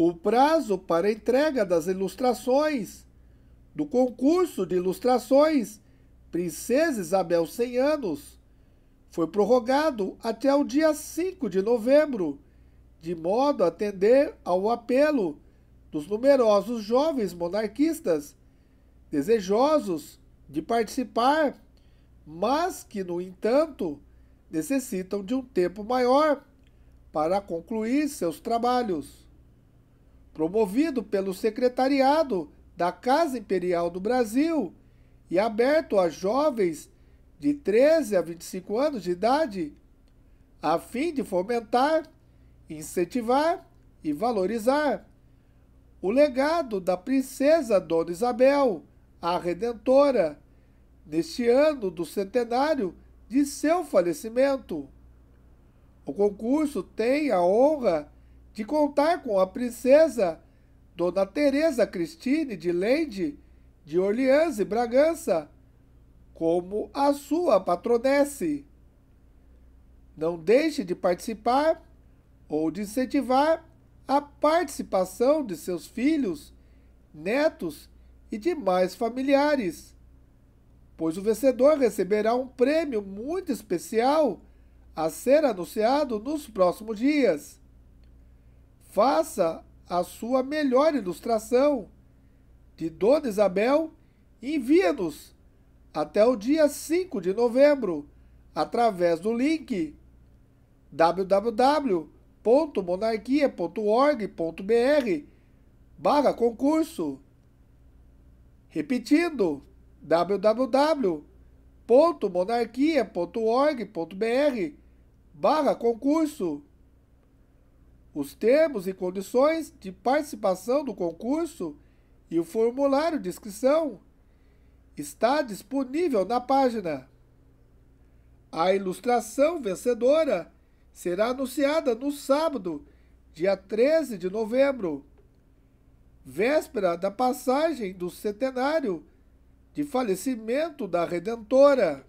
o prazo para entrega das ilustrações do concurso de ilustrações Princesa Isabel 100 anos foi prorrogado até o dia 5 de novembro, de modo a atender ao apelo dos numerosos jovens monarquistas desejosos de participar, mas que, no entanto, necessitam de um tempo maior para concluir seus trabalhos promovido pelo secretariado da Casa Imperial do Brasil e aberto a jovens de 13 a 25 anos de idade, a fim de fomentar, incentivar e valorizar o legado da princesa Dona Isabel, a Redentora, neste ano do centenário de seu falecimento. O concurso tem a honra de contar com a princesa Dona Teresa Cristine de Leide de Orleans e Bragança como a sua patronesse. Não deixe de participar ou de incentivar a participação de seus filhos, netos e demais familiares, pois o vencedor receberá um prêmio muito especial a ser anunciado nos próximos dias faça a sua melhor ilustração de Dona Isabel, e envie nos até o dia 5 de novembro através do link www.monarquia.org.br barra concurso. Repetindo, www.monarquia.org.br barra concurso os termos e condições de participação do concurso e o formulário de inscrição está disponível na página. A ilustração vencedora será anunciada no sábado, dia 13 de novembro, véspera da passagem do centenário de falecimento da Redentora.